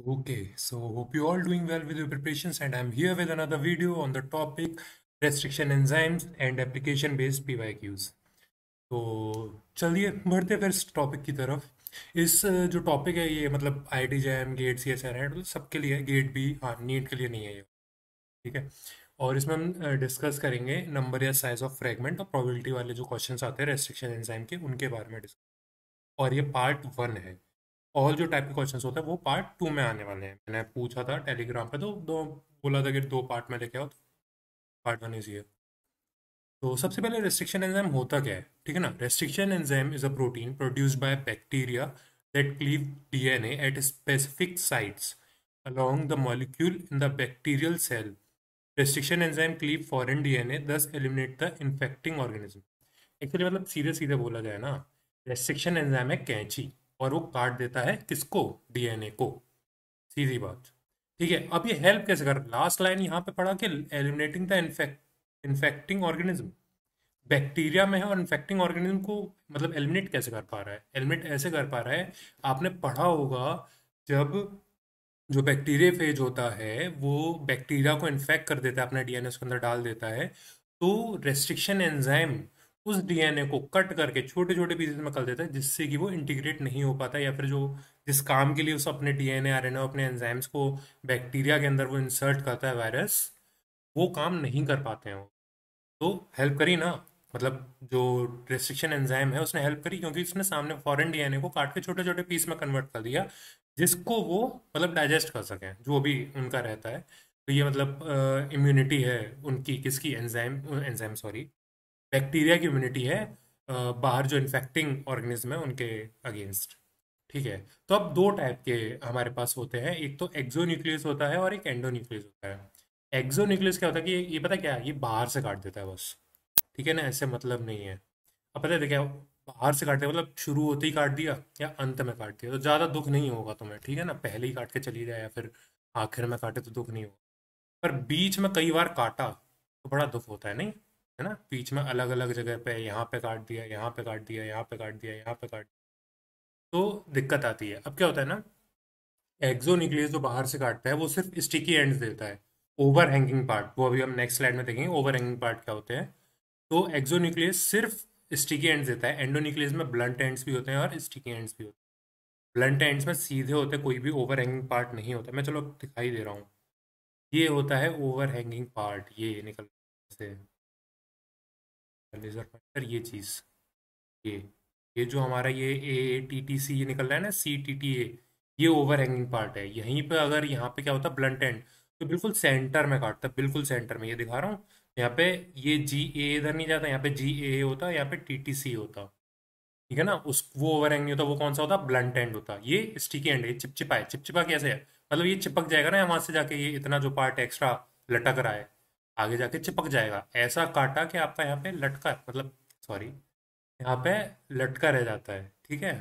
Okay, so hope you all doing well with your preparations and I'm here with another video on the topic restriction enzymes and application based PYQs. so चलिए बढ़ते फिर इस topic की तरफ इस जो topic है ये मतलब iit T gate gate C S R and सबके लिए गेट भी हाँ नीट के लिए नहीं है ये ठीक है और इसमें हम डिस्कस करेंगे नंबर या साइज ऑफ फ्रेगमेंट और प्रोबेबिलिटी वाले जो क्वेश्चंस आते हैं रेस्ट्रिक्शन एंजाइम के उनके बारे में डिस्कस और ये पार्ट वन है ऑल मतलब जो टाइप के क्वेश्चन होते हैं वो पार्ट टू में आने वाले हैं मैंने पूछा था टेलीग्राम पे तो दो बोला था कि दो पार्ट में लेके आओ तो पार्ट वन इज ये तो सबसे पहले रेस्ट्रिक्शन एंजाइम होता क्या है ठीक है ना restriction enzyme is a protein produced by bacteria that cleave DNA at specific sites along the molecule in the bacterial cell. Restriction enzyme cleave foreign DNA, thus eliminate the infecting organism actually मतलब सीधे सीधे बोला जाए ना restriction enzyme है कैंची और वो काट देता है किसको डीएनए को सीधी बात ठीक है अब ये हेल्प कैसे कर लास्ट लाइन यहाँ पे पढ़ा कि eliminating the infect infecting organism bacteria में है और इन्फेक्टिंग ऑर्गेनिज्म को मतलब एलिमिनेट कैसे कर पा रहा है एलिमिनेट ऐसे कर पा रहा है आपने पढ़ा होगा जब जो बैक्टीरिया फेज होता है वो बैक्टीरिया को इन्फेक्ट कर देता है अपने डीएनएस के अंदर डाल देता है तो रेस्ट्रिक्शन एंजाइम उस डीएनए को कट करके छोटे छोटे पीसेस में कर देता है जिससे कि वो इंटीग्रेट नहीं हो पाता या फिर जो जिस काम के लिए उस अपने डीएनए आरएनए अपने एंजाइम्स को बैक्टीरिया के अंदर वो इंसर्ट करता है वायरस वो काम नहीं कर पाते हैं तो हेल्प करी ना मतलब जो रेस्ट्रिक्शन एंजाइम है उसने हेल्प करी क्योंकि उसने सामने फॉरन डीएनए को काट के छोटे छोटे पीस में कन्वर्ट कर दिया जिसको वो मतलब डाइजेस्ट कर सकें जो भी उनका रहता है तो ये मतलब इम्यूनिटी है उनकी किसकी एंजाइम एंजाइम सॉरी बैक्टीरिया की इम्यूनिटी है बाहर जो इन्फेक्टिंग ऑर्गेनिज्म है उनके अगेंस्ट ठीक है तो अब दो टाइप के हमारे पास होते हैं एक तो एक्जो होता है और एक एंडो होता है एक्जो क्या होता है कि ये पता क्या है ये बाहर से काट देता है बस ठीक है ना ऐसे मतलब नहीं है अब पता है क्या बाहर से काटते मतलब शुरू होते ही काट दिया या अंत में काट दिया तो ज़्यादा दुख नहीं होगा तुम्हें ठीक है ना पहले ही काट के चली जाए या फिर आखिर में काटे तो दुख नहीं होगा पर बीच में कई बार काटा तो बड़ा दुख होता है नहीं है ना बीच में अलग अलग जगह पे यहाँ पे काट दिया यहाँ पे काट दिया यहाँ पे काट दिया यहाँ पे काट दिया तो दिक्कत आती है अब क्या होता है ना एक्जो न्यूक्लियस जो बाहर से काटता है वो सिर्फ स्टिकी एंड देता है ओवर हैंगिंग पार्ट वो अभी हम नेक्स्ट स्लाइड में देखेंगे ओवर हैंगिंग पार्ट क्या होते हैं तो एक्जो न्यूक्लियस सिर्फ स्टिकी एंड देता है एंडो न्यूक्लियस में ब्लंट एंड्स भी होते हैं और स्टिकी एंड्स भी होते हैं ब्लंट एंड्स में सीधे होते कोई भी ओवर हैंगिंग पार्ट नहीं होता मैं चलो दिखाई दे रहा हूँ ये होता है ओवर हैंगिंग पार्ट ये निकल से लेजर फाइंडर ये चीज़ ये ये जो हमारा ये ए टी टी सी ये निकल रहा है ना सी टी टी ए ये ओवर हैंगिंग पार्ट है यहीं पे अगर यहाँ पे क्या होता है ब्लंट एंड तो बिल्कुल सेंटर में काटता बिल्कुल सेंटर में ये दिखा रहा हूँ यहाँ पे ये जी ए इधर नहीं जाता यहाँ पे जी ए होता यहाँ पे टी टी सी होता ठीक है ना उस वो ओवर हैंग होता वो कौन सा होता ब्लंट एंड होता ये स्टिकी एंड है चिपचिपा है चिपचिपा कैसे है मतलब ये चिपक जाएगा ना वहाँ से जाके ये इतना जो पार्ट एक्स्ट्रा लटक रहा है आगे जाके चिपक जाएगा ऐसा काटा कि आपका यहाँ पे लटका मतलब सॉरी यहाँ पे लटका रह जाता है ठीक है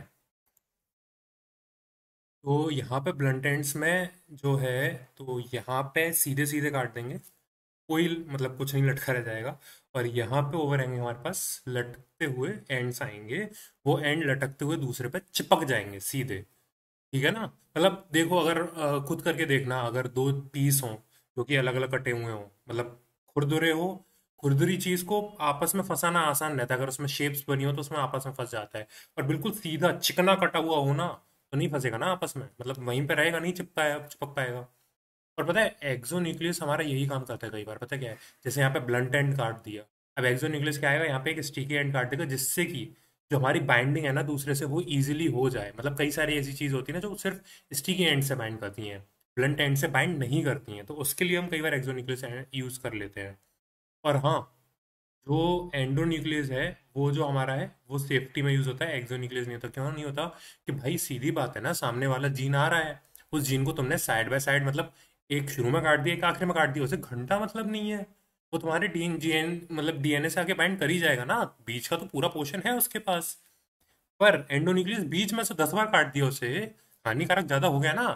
तो यहाँ पे ब्लंट एंड्स में जो है तो यहाँ पे सीधे सीधे काट देंगे कोई मतलब कुछ नहीं लटका रह जाएगा और यहाँ पे ओवर आएंगे हमारे पास लटकते हुए एंड्स आएंगे वो एंड लटकते हुए दूसरे पे चिपक जाएंगे सीधे ठीक है ना मतलब देखो अगर खुद करके देखना अगर दो पीस हों जो कि अलग अलग कटे हुए हों मतलब खुरदुरे हो खुरदुरी चीज को आपस में फंसाना आसान रहता है अगर उसमें शेप्स बनी हो तो उसमें आपस में फंस जाता है और बिल्कुल सीधा चिकना कटा हुआ हो ना तो नहीं फंसेगा ना आपस में मतलब वहीं पर रहेगा नहीं चिपका चिपक पाएगा और पता है एक्जो न्यूक्लियस हमारा यही काम करता है कई बार पता क्या है जैसे यहाँ पे ब्लंट एंड काट दिया अब एक्जो न्यूक्लियस क्या आएगा यहाँ पे एक स्टिकी एंड काट देगा जिससे कि जो हमारी बाइंडिंग है ना दूसरे से वो इजीली हो जाए मतलब कई सारी ऐसी चीज होती है ना जो सिर्फ स्टिकी एंड से बाइंड करती हैं ब्लंट एंड से बाइंड नहीं करती हैं तो उसके लिए हम कई बार एक्जोन्यूक्लियस यूज़ कर लेते हैं और हाँ जो एंडोन्यूक्लियस है वो जो हमारा है वो सेफ्टी में यूज़ होता है एक्जोन्यूक्लियस नहीं होता क्यों नहीं होता कि भाई सीधी बात है ना सामने वाला जीन आ रहा है उस जीन को तुमने साइड बाय साइड मतलब एक शुरू में काट दिया एक आखिर में काट दिया उसे घंटा मतलब नहीं है वो तुम्हारे डी एन मतलब डीएनए से आके बाइंड कर ही जाएगा ना बीच का तो पूरा पोर्शन है उसके पास पर एंडोन्यूक्लियस बीच में से दस बार काट दिया उसे हानिकारक ज़्यादा हो गया ना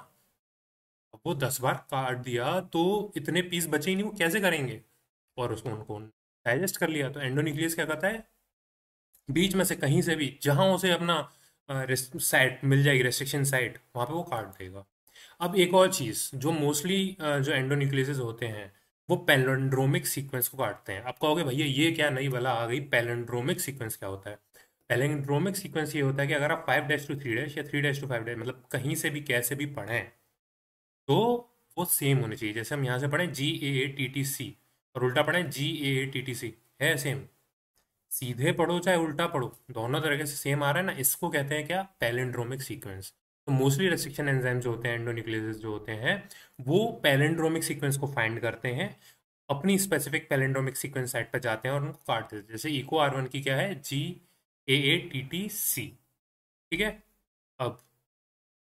वो दस बार काट दिया तो इतने पीस बचे ही नहीं वो कैसे करेंगे और उसको उनको डाइजेस्ट कर लिया तो एंडोनिक्लियस क्या कहता है बीच में से कहीं से भी जहाँ उसे अपना साइट मिल जाएगी रेस्ट्रिक्शन साइट वहाँ पे वो काट देगा अब एक और चीज़ जो मोस्टली जो एंडोन्यूक्लियस होते हैं वो पेलेंड्रोमिक सीक्वेंस को काटते हैं आप कहोगे भैया ये क्या नई वाला आ गई पेलेंड्रोमिक सीक्वेंस क्या होता है पेलेंड्रोमिक सीक्वेंस ये होता है कि अगर आप five dash two three dash या three dash two five dash मतलब कहीं से भी कैसे भी पढ़ें तो वो सेम होनी चाहिए जैसे हम यहाँ से पढ़ें जी ए ए टी टी सी और उल्टा पढ़ें जी ए ए टी टी सी है सेम सीधे पढ़ो चाहे उल्टा पढ़ो दोनों तरीके से सेम आ रहा है ना इसको कहते हैं क्या पैलेंड्रोमिक सीक्वेंस तो मोस्टली रेस्ट्रिक्शन एंजाइम्स जो होते हैं एंडोन्यूक्लियस जो होते हैं वो पैलेंड्रोमिक सीक्वेंस को फाइंड करते हैं अपनी स्पेसिफिक पैलेंड्रोमिक सीक्वेंस साइट पर जाते हैं और उनको काट देते हैं जैसे इको आर वन की क्या है जी ए ए टी टी सी ठीक है अब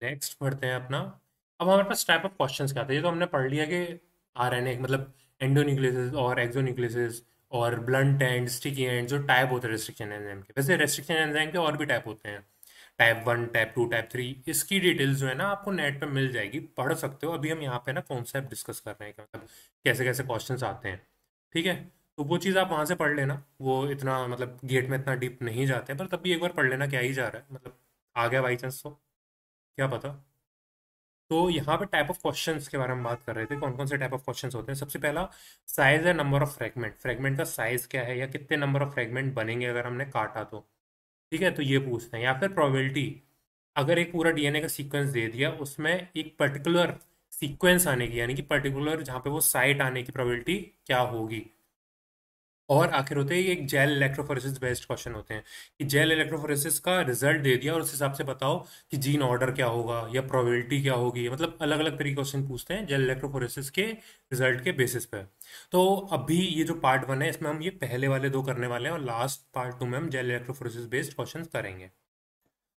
नेक्स्ट पढ़ते हैं अपना अब हमारे पास टाइप ऑफ क्वेश्चंस क्या आते हैं ये तो हमने पढ़ लिया कि आर एन ए मतलब एंडोन्यूक्लियसिस और एक्जोन्यूक्लियसिस और ब्लंट एंड स्टिकी एंड जो टाइप होते हैं रेस्ट्रिक्शन एंजाइम के वैसे रेस्ट्रिक्शन एंजाइम के और भी टाइप होते हैं type one type two type three इसकी डिटेल्स जो है ना आपको नेट पर मिल जाएगी पढ़ सकते हो अभी हम यहाँ पे ना कॉन्सेप्ट डिस्कस कर रहे हैं मतलब कैसे कैसे क्वेश्चन आते हैं ठीक है तो वो चीज़ आप वहाँ से पढ़ लेना वो इतना मतलब गेट में इतना डीप नहीं जाते पर तब भी एक बार पढ़ लेना क्या ही जा रहा है मतलब आ गया बाई चांस तो क्या पता तो यहाँ पे टाइप ऑफ क्वेश्चंस के बारे में बात कर रहे थे कौन कौन से टाइप ऑफ क्वेश्चंस होते हैं सबसे पहला size and number of fragment fragment का साइज क्या है या कितने नंबर ऑफ फ्रेगमेंट बनेंगे अगर हमने काटा तो ठीक है तो ये पूछते हैं या फिर प्रोबेबिलिटी अगर एक पूरा डीएनए का सीक्वेंस दे दिया उसमें एक पर्टिकुलर सीक्वेंस आने की यानी कि पर्टिकुलर जहाँ पे वो साइट आने की प्रोबेबिलिटी क्या होगी और आखिर होते हैं ये जेल इलेक्ट्रोफोरेसिस बेस्ड क्वेश्चन होते हैं कि जेल इलेक्ट्रोफोरेसिस का रिजल्ट दे दिया और उस हिसाब से बताओ कि जीन ऑर्डर क्या होगा या प्रोबेबिलिटी क्या होगी मतलब अलग अलग तरीके क्वेश्चन पूछते हैं जेल इलेक्ट्रोफोरेसिस के रिजल्ट के बेसिस पर तो अभी ये जो पार्ट वन है इसमें हम ये पहले वाले दो करने वाले हैं और लास्ट पार्ट टू में हम जेल इलेक्ट्रोफोरेसिस बेस्ड क्वेश्चन करेंगे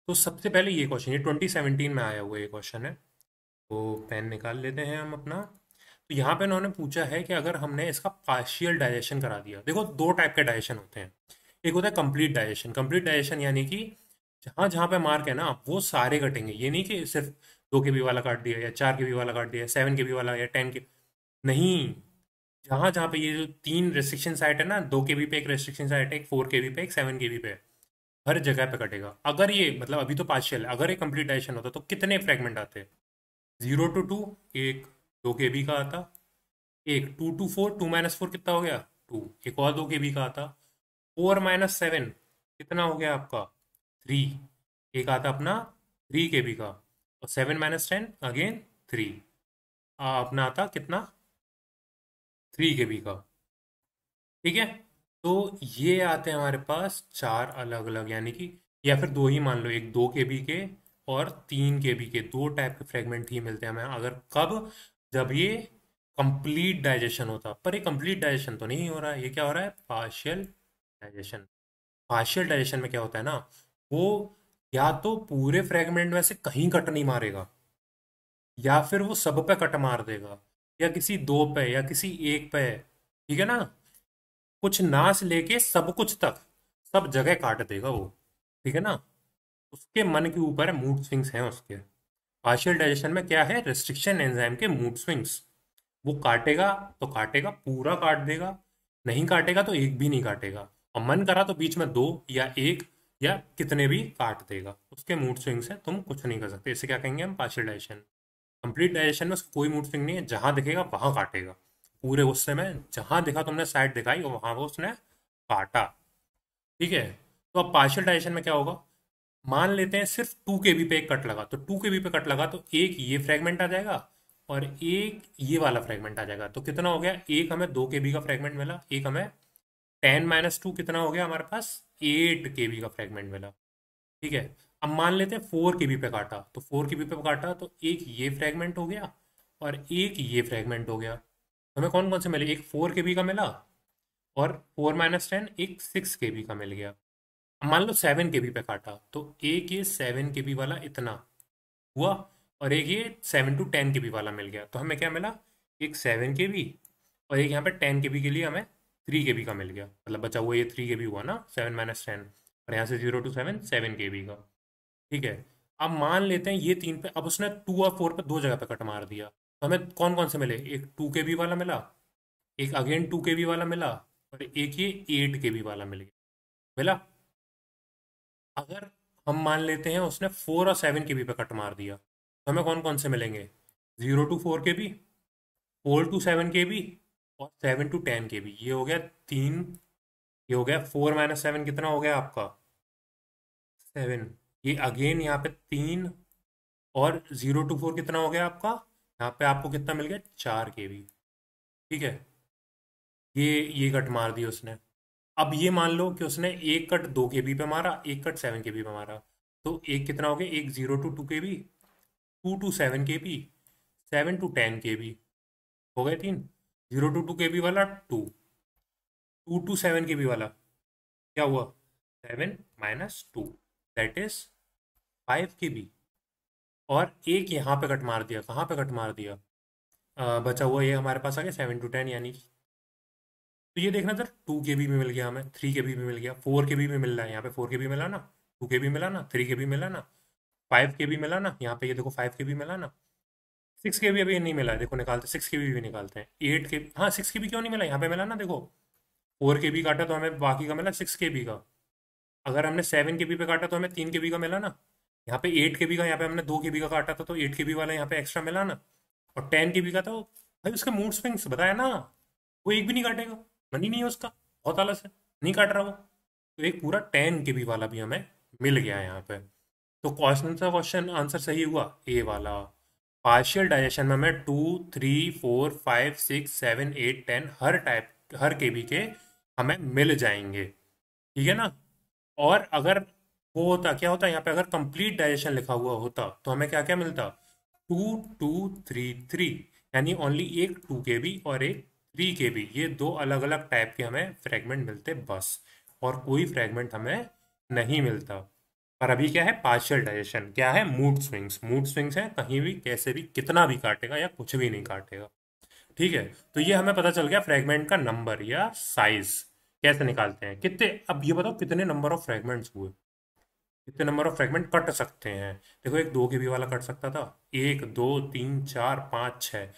तो सबसे पहले ये क्वेश्चन ये ट्वेंटी में आया हुआ ये क्वेश्चन है तो पेन निकाल लेते हैं हम अपना तो यहाँ पे उन्होंने पूछा है कि अगर हमने इसका पार्शियल डाइजेशन करा दिया देखो दो टाइप के डाइजेशन होते हैं एक होता है कंप्लीट डाइजेशन कंप्लीट डाइजेशन यानी कि जहाँ जहाँ पे मार्क है ना वो सारे कटेंगे ये नहीं कि सिर्फ दो के बी वाला काट दिया या चार के बी वाला काट दिया सेवन के बी वाला या टेन के नहीं जहाँ जहाँ पे ये जो तीन रेस्ट्रिक्शन साइट है ना दो के बी पे एक रेस्ट्रिक्शन साइट है एक फोर के बी पे एक सेवन के बी पे हर जगह पे कटेगा अगर ये मतलब अभी तो पार्शियल है अगर ये कंप्लीट डाइजेशन होता तो कितने फ्रेगमेंट आते जीरो टू टू एक दो के बी का आता एक two two four two minus four कितना हो गया टू एक और दो के बी का आता फोर माइनस सेवन कितना हो गया आपका थ्री एक आता अपना थ्री के बी का और seven minus ten again three अपना आता कितना थ्री के बी का ठीक है तो ये आते हैं हमारे पास चार अलग अलग यानी कि या फिर दो ही मान लो एक दो के बी के और तीन के बी के दो टाइप के फ्रेगमेंट ही मिलते हैं हमें अगर कब जब ये कंप्लीट डाइजेशन होता पर ये कंप्लीट डाइजेशन तो नहीं हो रहा है ये क्या हो रहा है पार्शियल डाइजेशन पार्शियल डाइजेशन में क्या होता है ना वो या तो पूरे फ्रेगमेंट में से कहीं कट नहीं मारेगा या फिर वो सब पे कट मार देगा या किसी दो पे या किसी एक पे ठीक है ना कुछ नाश लेके सब कुछ तक सब जगह काट देगा वो ठीक है ना उसके मन के ऊपर मूड स्विंग्स हैं उसके पार्शियल डाइजेशन में क्या है रेस्ट्रिक्शन एंजाइम के मूड स्विंग्स वो काटेगा तो काटेगा पूरा काट देगा नहीं काटेगा तो एक भी नहीं काटेगा और मन करा तो बीच में दो या एक या कितने भी काट देगा उसके मूड स्विंग से तुम कुछ नहीं कर सकते इसे क्या कहेंगे हम पार्शियल डाइजेशन कंप्लीट डाइजेशन में कोई मूड स्विंग नहीं है जहां दिखेगा वहां काटेगा पूरे गुस्से में जहां देखा तुमने साइड दिखाई वहां वहाँ वो उसने काटा ठीक है तो अब पार्शियल डाइजेशन में क्या होगा मान लेते हैं सिर्फ टू के बी पे एक कट लगा तो टू के बी पे कट लगा तो एक ये फ्रेगमेंट आ जाएगा और एक ये वाला फ्रेगमेंट आ जाएगा तो कितना हो गया एक हमें दो के बी का फ्रेगमेंट मिला एक हमें टेन माइनस टू कितना हो गया हमारे पास एट के बी का फ्रेगमेंट मिला ठीक है अब मान लेते हैं फोर के बी पे काटा तो फोर के बी पे काटा तो एक ये फ्रेगमेंट हो गया और एक ये फ्रेगमेंट हो गया हमें कौन कौन से मिले एक फोर के बी का मिला और फोर माइनस टेन एक सिक्स के बी का मिल गया मान लो सेवन के बी पे काटा तो एक ये सेवन के बी वाला इतना हुआ और एक ये seven two ten K B वाला मिल गया तो हमें क्या मिला एक सेवन के बी और एक यहाँ पे टेन के बी के लिए हमें थ्री के बी का मिल गया मतलब बचा हुआ ये थ्री के बी हुआ ना सेवन माइनस टेन और यहाँ से zero two seven seven K B का ठीक है अब मान लेते हैं ये तीन पे अब उसने टू और फोर पे दो जगह पे कट मार दिया तो हमें कौन कौन से मिले एक टू के बी वाला मिला एक अगेन टू के बी वाला मिला और एक ये एट के बी वाला मिल गया मिला अगर हम मान लेते हैं उसने फोर और सेवन के बी पे कट मार दिया तो हमें कौन कौन से मिलेंगे zero two four K B four two seven K B और seven two ten K B ये हो गया तीन ये हो गया फोर माइनस सेवन कितना हो गया आपका सेवन ये अगेन यहाँ पे तीन और जीरो टू फोर कितना हो गया आपका यहाँ पे आपको कितना मिल गया चार के बी ठीक है ये ये कट मार दी उसने अब ये मान लो कि उसने एक कट दो के बी पे मारा एक कट सेवन के बी पे मारा तो एक कितना हो गया एक zero two two K B two two seven K B seven two ten K B हो गए तीन zero two two K B वाला two two two seven K B वाला क्या हुआ seven minus two that is five K B और एक यहाँ पे कट मार दिया कहाँ पे कट मार दिया आ, बचा हुआ ये हमारे पास आ गया सेवन टू टेन यानी तो ये देखना सर टू के बी में मिल गया हमें थ्री के बी में मिल गया फोर के बी में मिल रहा है यहाँ पे फोर के बी मिला ना टू के बी मिला ना थ्री के बी मिला ना फाइव के बी मिला ना यहाँ पे ये देखो फाइव के बी मिला ना सिक्स के बी अभी नहीं मिला है देखो निकालते सिक्स के बी भी निकालते हैं एट के हाँ सिक्स के बी क्यों नहीं मिला यहाँ पे मिला ना देखो फोर के बी काटा तो हमें बाकी का मिला सिक्स के बी का अगर हमने सेवन के बी पे काटा तो हमें तीन के बी का मिला ना यहाँ पे एट के बी का यहाँ पे हमने दो के बी का काटा था तो एट के बी वाला यहाँ पे एक्स्ट्रा मिला ना और टेन के बी का तो भाई उसके मूड स्विंग्स बताया ना वो एक भी नहीं काटेगा मन ही नहीं है उसका बहुत आलस है नहीं काट रहा वो तो एक पूरा टेन के बी वाला भी हमें मिल गया यहाँ पे तो क्वेश्चन सा क्वेश्चन आंसर सही हुआ ए वाला पार्शियल डाइजेशन में हमें two three four five six seven eight ten हर टाइप हर के बी के हमें मिल जाएंगे ठीक है ना और अगर वो होता क्या होता यहाँ पे अगर कंप्लीट डाइजेशन लिखा हुआ होता तो हमें क्या क्या मिलता टू टू थ्री थ्री यानी ओनली एक टू के बी और एक बी के बी ये दो अलग अलग टाइप के हमें फ्रेगमेंट मिलते बस और कोई फ्रेगमेंट हमें नहीं मिलता पर अभी क्या है पार्शियल डाइजेशन क्या है मूड स्विंग्स मूड स्विंग्स हैं कहीं भी कैसे भी कितना भी काटेगा या कुछ भी नहीं काटेगा ठीक है तो ये हमें पता चल गया फ्रेगमेंट का नंबर या साइज कैसे निकालते हैं कितने अब ये बताओ कितने नंबर ऑफ फ्रेगमेंट्स हुए कितने नंबर ऑफ फ्रेगमेंट कट सकते हैं देखो एक दो के भी वाला कट सकता था एक दो तीन चार पाँच छः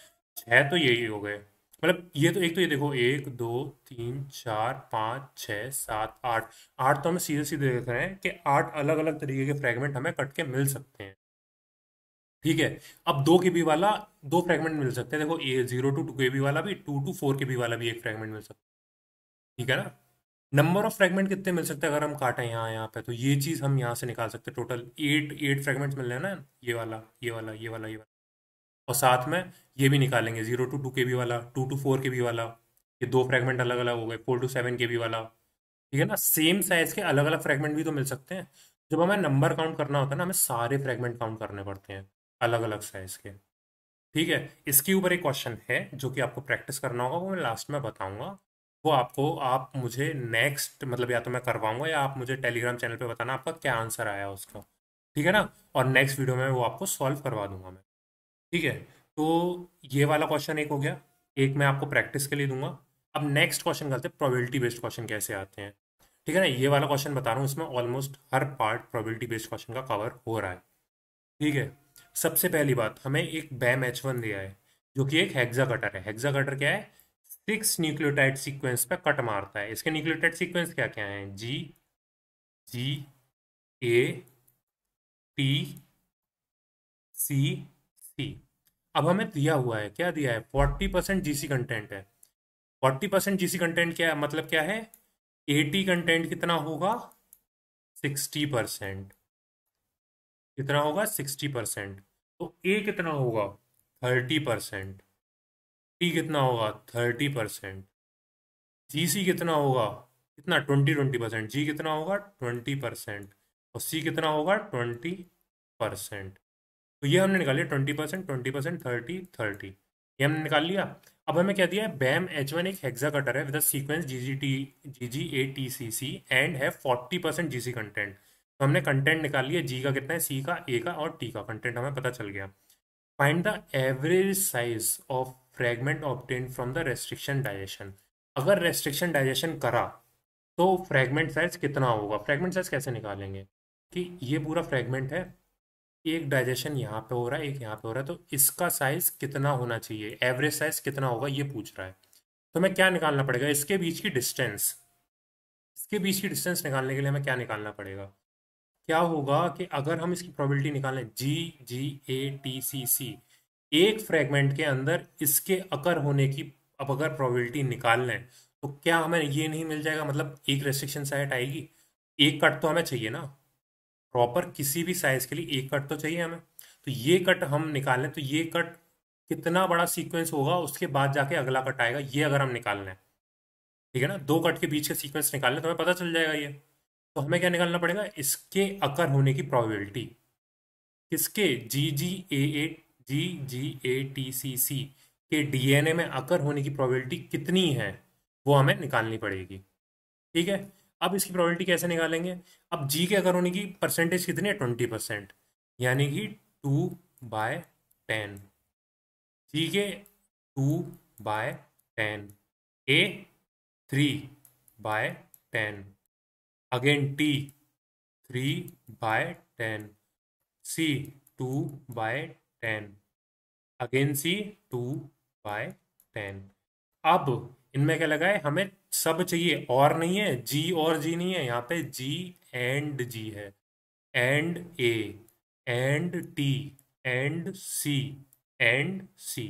छः तो यही हो गए मतलब ये तो एक तो ये देखो एक दो तीन चार पाँच छः सात आठ आठ तो हमें सीधे सीधे देख रहे हैं कि आठ अलग अलग तरीके के फ्रेगमेंट हमें कट के मिल सकते हैं ठीक है अब दो के बी वाला दो फ्रेगमेंट मिल सकते हैं देखो a zero two two K B वाला भी two two four K B वाला भी एक फ्रेगमेंट मिल सकता है ठीक है ना नंबर ऑफ फ्रेगमेंट कितने मिल सकते हैं अगर हम काटें यहाँ यहाँ पे तो ये चीज़ हम यहाँ से निकाल सकते हैं टोटल एट एट फ्रेगमेंट्स मिल रहे हैं ना ये वाला ये वाला ये वाला ये वाला और साथ में ये भी निकालेंगे zero two two K B वाला two two four K B वाला ये दो फ्रेगमेंट अलग अलग हो गए four two seven K B वाला ठीक है ना सेम साइज के अलग अलग फ्रेगमेंट भी तो मिल सकते हैं जब हमें नंबर काउंट करना होता है ना हमें सारे फ्रेगमेंट काउंट करने पड़ते हैं अलग अलग साइज के ठीक है इसके ऊपर एक क्वेश्चन है जो कि आपको प्रैक्टिस करना होगा वो मैं लास्ट में बताऊंगा वो आपको आप मुझे नेक्स्ट मतलब या तो मैं करवाऊंगा या आप मुझे टेलीग्राम चैनल पे बताना आपका क्या आंसर आया उसका ठीक है ना और नेक्स्ट वीडियो में वो आपको सॉल्व करवा दूंगा मैं ठीक है तो ये वाला क्वेश्चन एक हो गया एक मैं आपको प्रैक्टिस के लिए दूंगा अब नेक्स्ट क्वेश्चन करते हैं प्रोबेबिलिटी बेस्ड क्वेश्चन कैसे आते हैं ठीक है ना ये वाला क्वेश्चन बता रहा हूँ इसमें ऑलमोस्ट हर पार्ट प्रोबेबिलिटी बेस्ड क्वेश्चन का कवर हो रहा है ठीक है सबसे पहली बात हमें एक बैम एच वन दिया है जो कि एक हेक्सा कटर है हेक्सा कटर क्या है सिक्स न्यूक्लियोटाइड सीक्वेंस पे कट मारता है इसके न्यूक्लियोटाइड सीक्वेंस क्या क्या है जी G A T C T अब हमें दिया हुआ है क्या दिया है फोर्टी परसेंट जी कंटेंट है फोर्टी परसेंट जी कंटेंट क्या है मतलब क्या है एटी कंटेंट कितना होगा सिक्सटी परसेंट कितना होगा सिक्सटी परसेंट तो ए कितना होगा थर्टी परसेंट टी कितना होगा थर्टी परसेंट जी सी कितना होगा कितना ट्वेंटी ट्वेंटी परसेंट जी कितना होगा ट्वेंटी परसेंट और सी कितना होगा ट्वेंटी परसेंट तो ये हमने निकाल लिया twenty percent twenty percent thirty thirty ये हमने निकाल लिया अब हमें क्या दिया है बैम एच वन एक हेक्सा कटर है with sequence G G T G G A T C C and है forty percent G C content तो हमने कंटेंट निकाल लिया जी का कितना है सी का ए का और टी का कंटेंट हमें पता चल गया find the average size of fragment obtain from the restriction digestion अगर रेस्ट्रिक्शन डाइजेशन करा तो फ्रेगमेंट साइज कितना होगा फ्रेगमेंट साइज कैसे निकालेंगे कि ये पूरा फ्रेगमेंट है एक डाइजेशन यहाँ पे हो रहा है एक यहाँ पे हो रहा है तो इसका साइज कितना होना चाहिए एवरेज साइज कितना होगा ये पूछ रहा है तो हमें क्या निकालना पड़ेगा इसके बीच की डिस्टेंस इसके बीच की डिस्टेंस निकालने के लिए हमें क्या निकालना पड़ेगा क्या होगा कि अगर हम इसकी प्रॉबिलिटी निकालें जी जी ए टी सी सी एक फ्रेगमेंट के अंदर इसके अकर होने की अब अगर प्रॉबिलिटी निकाल लें तो क्या हमें ये नहीं मिल जाएगा मतलब एक रेस्ट्रिक्शन साइट आएगी एक कट तो हमें चाहिए ना प्रॉपर किसी भी साइज के लिए एक कट तो चाहिए हमें तो ये कट हम निकालें तो ये कट कितना बड़ा सीक्वेंस होगा उसके बाद जाके अगला कट आएगा ये अगर हम निकाल लें ठीक है ना दो कट के बीच के सीक्वेंस निकाल लें तो हमें पता चल जाएगा ये तो हमें क्या निकालना पड़ेगा इसके अकर होने की प्रॉबिलिटी किसके जी G A A ji G A T C सी के डीएनए में अकर होने की प्रॉबिलिटी कितनी है वो हमें निकालनी पड़ेगी ठीक है अब इसकी प्रोबेबिलिटी कैसे निकालेंगे अब जी के अगर होने की परसेंटेज कितनी है ट्वेंटी परसेंट यानी कि टू बाय टेन जी के two by ten A three by ten again T three by ten C two by ten again C two by ten अब इनमें क्या लगा है हमें सब चाहिए और नहीं है जी और जी नहीं है यहाँ पे जी एंड जी है and A and T and C and C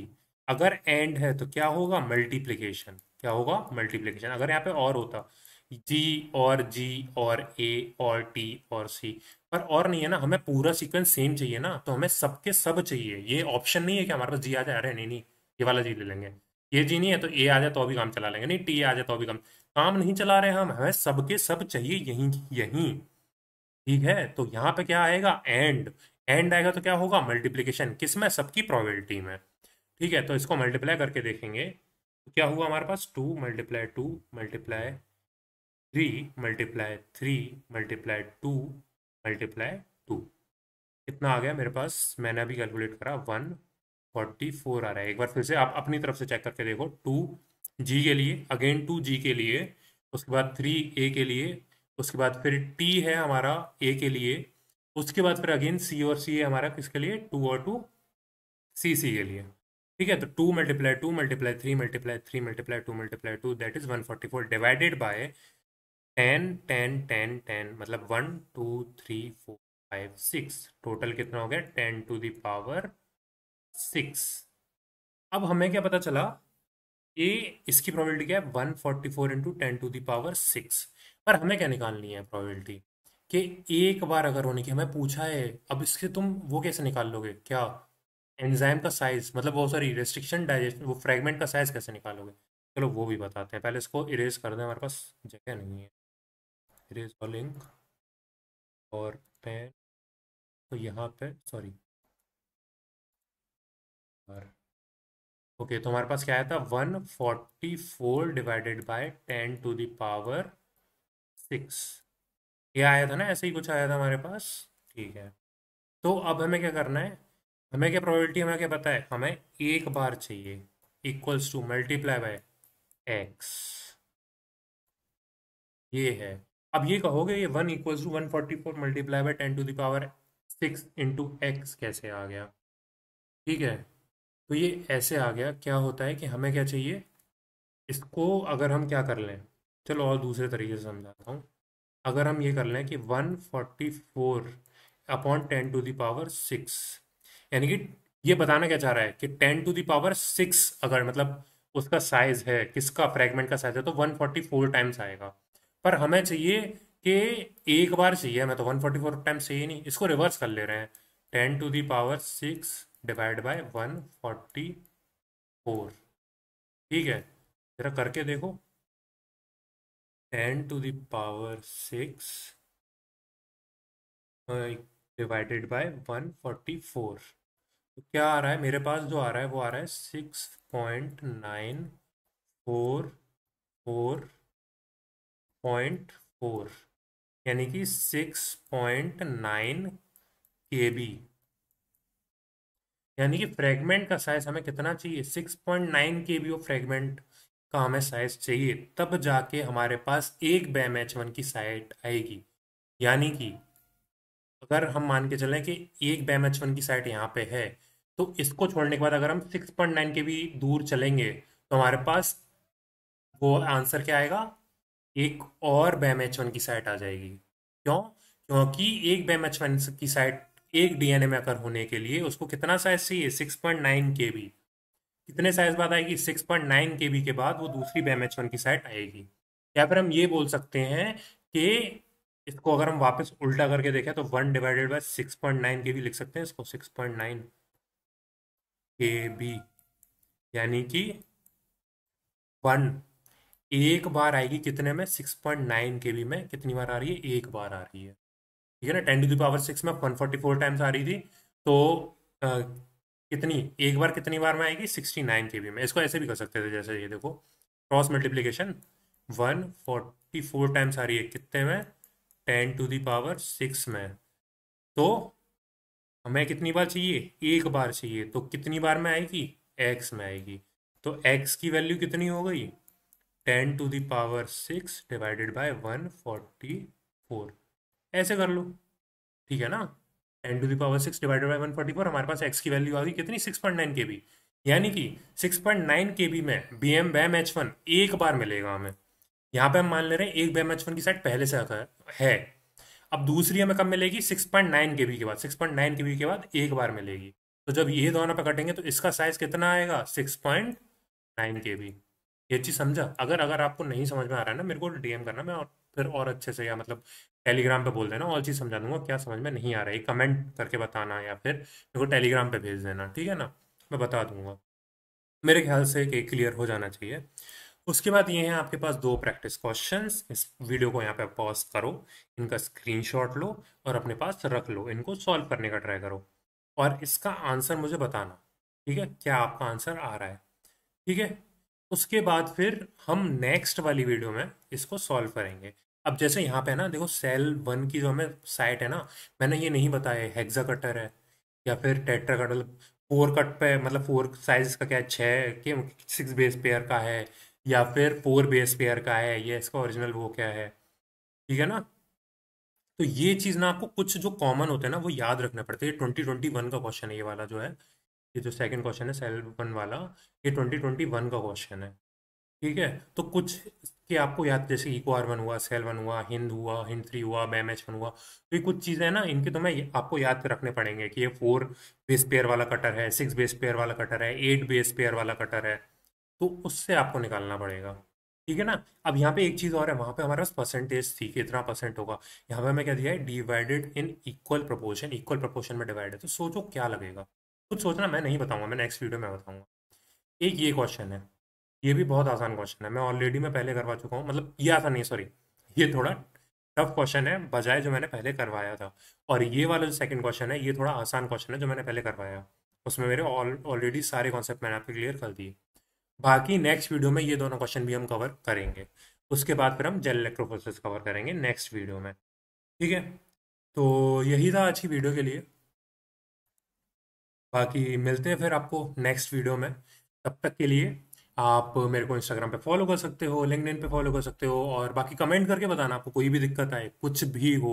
अगर एंड है तो क्या होगा मल्टीप्लीकेशन क्या होगा मल्टीप्लीकेशन अगर यहाँ पे और होता जी और जी और ए और टी और सी पर और नहीं है ना हमें पूरा सीक्वेंस सेम चाहिए ना तो हमें सबके सब चाहिए ये ऑप्शन नहीं है कि हमारे पास जी आ जाए अरे नहीं नहीं ये वाला जी ले लेंगे ये जी नहीं है तो ए आ जाए तो भी काम चला लेंगे नहीं टी आ जाए तो भी काम काम नहीं चला रहे हम हमें सबके सब चाहिए यही यही ठीक है तो यहाँ पे क्या आएगा एंड एंड आएगा तो क्या होगा मल्टीप्लीकेशन किस में सबकी प्रॉबिलिटी में ठीक है तो इसको मल्टीप्लाई करके देखेंगे तो क्या हुआ हमारे पास two multiply two multiply three multiply three multiply two multiply two कितना आ गया मेरे पास मैंने अभी कैलकुलेट करा वन फोर्टी फोर आ रहा है एक बार फिर से आप अपनी तरफ से चेक करके देखो टू जी के लिए अगेन टू जी के लिए उसके बाद थ्री ए के लिए उसके बाद फिर टी है हमारा ए के लिए उसके बाद फिर अगेन सी और सी है हमारा किसके लिए टू और टू सी सी के लिए ठीक है तो two multiply two multiply three multiply three multiply two multiply two that is one forty four divided by ten ten ten ten मतलब one two three four five six total कितना हो गया टेन टू दावर सिक्स अब हमें क्या पता चला ए इसकी प्रोबेबिलिटी क्या है one forty four into ten to the power six पर हमें क्या निकालनी है प्रोबेबिलिटी कि एक बार अगर होने की हमें पूछा है अब इसके तुम वो कैसे निकाल लोगे क्या एंजाइम का साइज मतलब वो सॉरी रेस्ट्रिक्शन डाइजेशन वो फ्रेगमेंट का साइज कैसे निकालोगे चलो वो भी बताते हैं पहले इसको इरेज कर दें हमारे पास जगह नहीं है इरेज और लिंक और पेन तो यहाँ पे सॉरी और ओके तो हमारे पास क्या आया था one forty four divided by ten to the power six ये आया था ना ऐसे ही कुछ आया था हमारे पास ठीक है तो अब हमें क्या करना है हमें क्या प्रोबेबिलिटी हमें क्या पता है हमें एक बार चाहिए equals to multiply by X ये है अब ये कहोगे ये one equals to one forty four multiply by ten to the power six into X कैसे आ गया ठीक है तो ये ऐसे आ गया क्या होता है कि हमें क्या चाहिए इसको अगर हम क्या कर लें चलो और दूसरे तरीके से समझाता हूँ अगर हम ये कर लें कि 144 forty four upon ten to the power six यानी कि ये बताना क्या चाह रहा है कि टेन टू दावर सिक्स अगर मतलब उसका साइज है किसका फ्रेगमेंट का साइज है तो 144 टाइम्स आएगा पर हमें चाहिए कि एक बार चाहिए हमें तो 144 टाइम्स चाहिए नहीं इसको रिवर्स कर ले रहे हैं ten to the power six divide by one forty four ठीक है जरा करके देखो ten to the power six divided by one forty four तो क्या आ रहा है मेरे पास जो आ रहा है वो आ रहा है six point nine four four point four यानी कि six point nine K B यानी कि फ्रेगमेंट का साइज हमें कितना चाहिए six point nine K B of fragment का हमें साइज चाहिए तब जाके हमारे पास एक बैम एच वन की साइट आएगी यानी कि अगर हम मान के चलें कि एक बैम एच वन की साइट यहाँ पे है तो इसको छोड़ने के बाद अगर हम सिक्स पॉइंट नाइन के भी दूर चलेंगे तो हमारे पास वो आंसर क्या आएगा एक और बैम एच वन की साइट आ जाएगी क्यों क्योंकि एक बैम एच वन की साइट एक डीएनए में अकर होने के लिए उसको कितना साइज चाहिए six point nine K B कितने साइज बाद आएगी six point nine K B के बाद वो दूसरी बैम एच वन की साइट आएगी या फिर हम ये बोल सकते हैं कि इसको अगर हम वापस उल्टा करके देखें तो one divided by six point nine K B लिख सकते हैं इसको six point nine K B यानी कि वन एक बार आएगी कितने में six point nine K B में कितनी बार आ रही है एक बार आ रही है ठीक है ना टेन टू दावर सिक्स में वन फोर्टी फोर टाइम्स आ रही थी तो uh, कितनी एक बार कितनी बार में आएगी सिक्सटी नाइन के बी में इसको ऐसे भी कर सकते थे जैसे ये देखो cross multiplication one forty four times आ रही है कितने में टेन टू दावर सिक्स में तो हमें कितनी बार चाहिए एक बार चाहिए तो कितनी बार में आएगी एक्स में आएगी तो एक्स की वैल्यू कितनी हो गई ten to the power six divided by one forty four ऐसे कर लो ठीक है ना ten to the power six divided by one forty four हमारे पास एक्स की वैल्यू आ गई कितनी six point nine K B यानी कि six point nine K B में B M Bam H one एक बार मिलेगा हमें यहाँ पे हम मान ले रहे हैं एक बैम एच वन की साइड पहले से रखा है अब दूसरी हमें कब मिलेगी six point nine K B के बाद six point nine K B के बाद एक बार मिलेगी तो जब ये दोनों पे कटेंगे तो इसका साइज कितना आएगा six point nine K B ये चीज़ समझा अगर अगर आपको नहीं समझ में आ रहा है ना मेरे को डीएम करना मैं और फिर और अच्छे से या मतलब टेलीग्राम पे बोल देना और चीज़ समझा दूंगा क्या समझ में नहीं आ रहा है कमेंट करके बताना या फिर मेरे को टेलीग्राम पे भेज देना ठीक है ना मैं बता दूंगा मेरे ख्याल से कि क्लियर हो जाना चाहिए उसके बाद ये हैं आपके पास दो प्रैक्टिस क्वेश्चन इस वीडियो को यहाँ पे पॉज करो इनका स्क्रीन लो और अपने पास रख लो इनको सॉल्व करने का ट्राई करो और इसका आंसर मुझे बताना ठीक है क्या आपका आंसर आ रहा है ठीक है उसके बाद फिर हम नेक्स्ट वाली वीडियो में इसको सॉल्व करेंगे अब जैसे यहाँ पे है ना देखो सेल वन की जो हमें साइट है ना मैंने ये नहीं बताया हेक्सा कटर है या फिर टेट्रा कटर फोर कट पे मतलब फोर साइज का क्या छः के सिक्स बेस पेयर का है या फिर फोर बेस पेयर का है ये इसका ओरिजिनल वो क्या है ठीक है ना तो ये चीज़ ना आपको कुछ जो कॉमन होते हैं ना वो याद रखना पड़ता है ये ट्वेंटी ट्वेंटी वन का क्वेश्चन है ये वाला जो है ये जो सेकंड क्वेश्चन है सेल वन वाला ये ट्वेंटी ट्वेंटी वन का क्वेश्चन है ठीक है तो कुछ के आपको याद जैसे इको आर वन हुआ सेल वन हुआ हिंद हुआ हिंद थ्री हुआ बैम एच वन हुआ तो ये कुछ चीज़ें हैं ना इनके तो मैं आपको याद रखने पड़ेंगे कि ये फोर बेस पेयर वाला कटर है सिक्स बेस पेयर वाला कटर है एट बेस पेयर वाला कटर है तो उससे आपको निकालना पड़ेगा ठीक है ना अब यहाँ पे एक चीज़ और है वहाँ पे हमारे परसेंटेज थी कि इतना परसेंट होगा यहाँ पे हमें क्या दिया है divided in equal proportion equal proportion में डिवाइड है तो सोचो क्या लगेगा कुछ सोचना मैं नहीं बताऊंगा मैं नेक्स्ट वीडियो में बताऊंगा एक ये क्वेश्चन है ये भी बहुत आसान क्वेश्चन है मैं ऑलरेडी मैं पहले करवा चुका हूँ मतलब ये आसान नहीं सॉरी ये थोड़ा टफ क्वेश्चन है बजाय जो मैंने पहले करवाया था और ये वाला जो सेकंड क्वेश्चन है ये थोड़ा आसान क्वेश्चन है जो मैंने पहले करवाया उसमें मेरे ऑलरेडी सारे कॉन्सेप्ट मैंने आपको क्लियर कर दिए बाकी नेक्स्ट वीडियो में ये दोनों क्वेश्चन भी हम कवर करेंगे उसके बाद फिर हम जेल इलेक्ट्रोफोसिस कवर करेंगे नेक्स्ट वीडियो में ठीक है तो यही था आज की वीडियो के लिए बाकी मिलते हैं फिर आपको नेक्स्ट वीडियो में तब तक के लिए आप मेरे को इंस्टाग्राम पे फॉलो कर सकते हो लिंकड पे फॉलो कर सकते हो और बाकी कमेंट करके बताना आपको कोई भी दिक्कत आए कुछ भी हो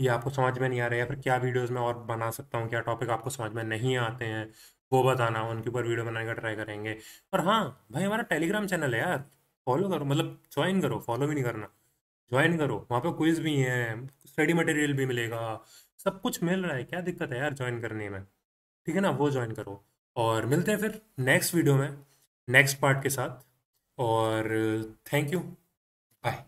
या आपको समझ में नहीं आ रहा है या फिर क्या वीडियोस में और बना सकता हूँ क्या टॉपिक आपको समझ में नहीं आते हैं वो बताना उनके ऊपर वीडियो बनाने का ट्राई करेंगे और हाँ भाई हमारा टेलीग्राम चैनल है यार फॉलो करो मतलब ज्वाइन करो फॉलो भी नहीं करना ज्वाइन करो वहाँ पे क्विज भी है स्टडी मटेरियल भी मिलेगा सब कुछ मिल रहा है क्या दिक्कत है यार ज्वाइन करने में ठीक है ना वो ज्वाइन करो और मिलते हैं फिर नेक्स्ट वीडियो में नेक्स्ट पार्ट के साथ और थैंक यू बाय